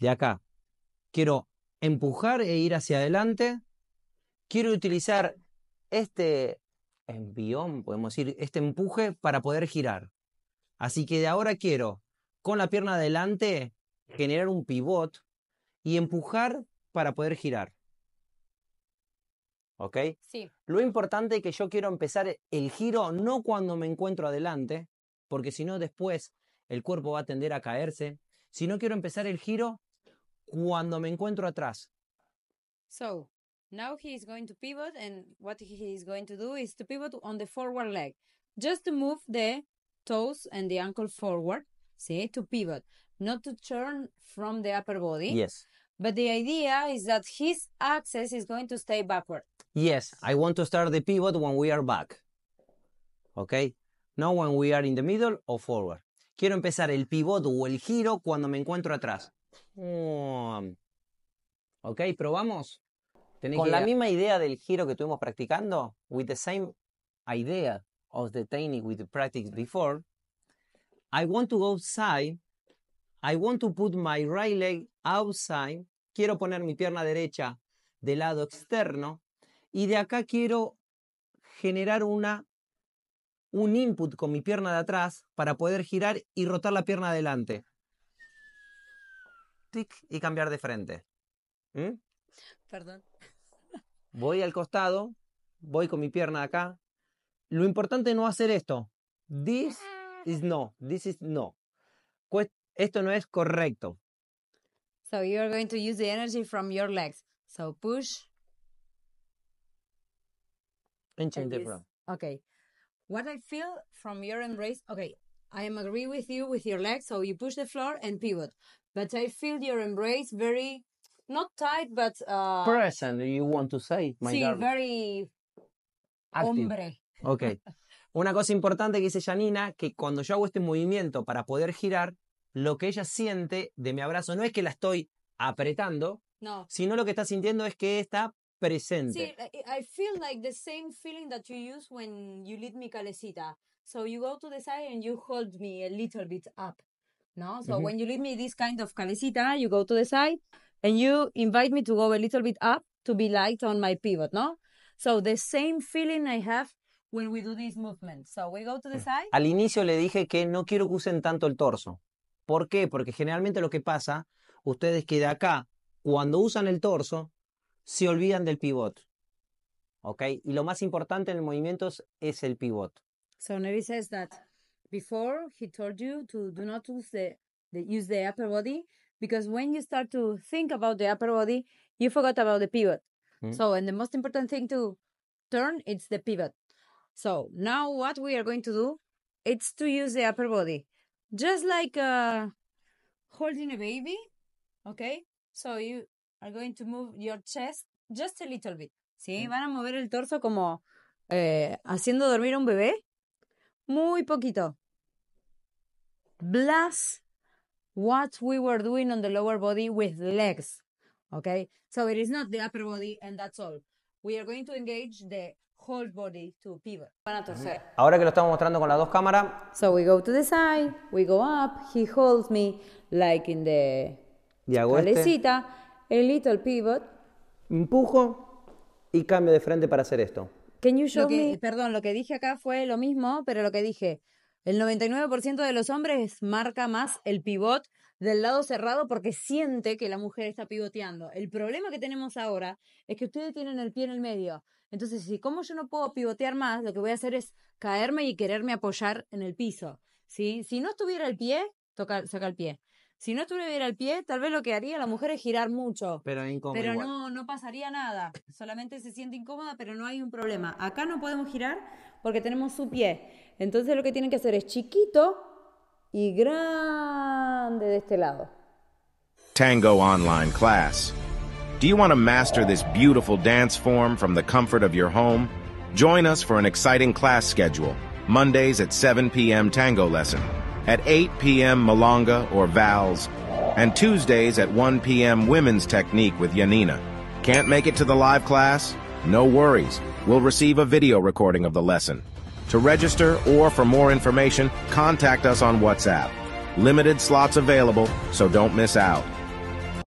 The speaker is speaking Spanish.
de acá. Quiero empujar e ir hacia adelante. Quiero utilizar este envión, podemos decir, este empuje para poder girar. Así que de ahora quiero, con la pierna adelante, generar un pivot y empujar para poder girar. ¿Ok? Sí. Lo importante es que yo quiero empezar el giro no cuando me encuentro adelante, porque si no después el cuerpo va a tender a caerse, Si no quiero empezar el giro cuando me encuentro atrás. So, now he is going to pivot and what he is going to do is to pivot on the forward leg, just to move the toes and the ankle forward, see, to pivot, not to turn from the upper body. Yes. But the idea is that his axis is going to stay backward. Yes, I want to start the pivot when we are back. Okay? Now when we are in the middle or forward. Quiero empezar el pivot o el giro cuando me encuentro atrás. Oh. Ok, probamos. Con la misma idea del giro que estuvimos practicando, with the same idea of the training with the practice before, I want to go outside. I want to put my right leg outside. Quiero poner mi pierna derecha del lado externo. Y de acá quiero generar una, un input con mi pierna de atrás para poder girar y rotar la pierna adelante y cambiar de frente. Perdón. Voy al costado, voy con mi pierna acá. Lo importante es no hacer esto. This is no. This is no. Esto no es correcto. So you are going to use the energy from your legs. So push. And change the front. Okay. What I feel from your embrace. Okay. I am agree with you with your legs. So you push the floor and pivot but I feel your embrace very not tight, but uh, present. You want to say, my sí, muy... very hombre. Okay. Una cosa importante que dice Janina, que cuando yo hago este movimiento para poder girar, lo que ella siente de mi abrazo no es que la estoy apretando, sino lo que está sintiendo es que está presente. Sí, eh, eh, I feel like the same feeling that you use when you lead me calesita. So you go to the side and you hold me a little bit up no? So when you leave me this kind of cabecita, you go to the side and you invite me to go a little bit up to be light on my pivot, no? So the same feeling I have when we do this movement. So we go to the mm. side. Al inicio le dije que no quiero que usen tanto el torso. ¿Por qué? Porque generalmente lo que pasa, ustedes que de acá, cuando usan el torso, se olvidan del pivot. ¿Ok? Y lo más importante en el movimiento es el pivot. So Nevis, says that before he told you to do not use the, the use the upper body because when you start to think about the upper body, you forgot about the pivot. Mm. So, and the most important thing to turn it's the pivot. So now what we are going to do, it's to use the upper body, just like uh, holding a baby. Okay, so you are going to move your chest just a little bit. Sí, mm. van a mover el torso como eh, haciendo dormir un bebé Muy poquito. Plus what we were doing on the lower body with legs. Okay? So it is not the upper body and that's all. We are going to engage the whole body to pivot. Ahora que lo estamos mostrando con las dos cámaras. So we go to the side, we go up, he holds me like in the y hago este. calecita, a little pivot. Empujo y cambio de frente para hacer esto que, Perdón, lo que dije acá fue lo mismo, pero lo que dije, el 99% de los hombres marca más el pivot del lado cerrado porque siente que la mujer está pivoteando. El problema que tenemos ahora es que ustedes tienen el pie en el medio. Entonces, si como yo no puedo pivotear más, lo que voy a hacer es caerme y quererme apoyar en el piso. Si no estuviera el pie, toca, saca el pie. Si no estuviera el pie, tal vez lo que haría la mujer es girar mucho. Pero, pero no, no pasaría nada. Solamente se siente incómoda, pero no hay un problema. Ah. Acá no podemos girar porque tenemos su pie. Entonces lo que tienen que hacer es chiquito y grande de este lado. Tango Online Class. Do you want to master this beautiful dance form from the comfort of your home? Join us for an exciting class schedule. Mondays at 7 p.m. Tango lesson. at 8 p.m. Malonga or Val's, and Tuesdays at 1 p.m. Women's Technique with Yanina. Can't make it to the live class? No worries. We'll receive a video recording of the lesson. To register or for more information, contact us on WhatsApp. Limited slots available, so don't miss out.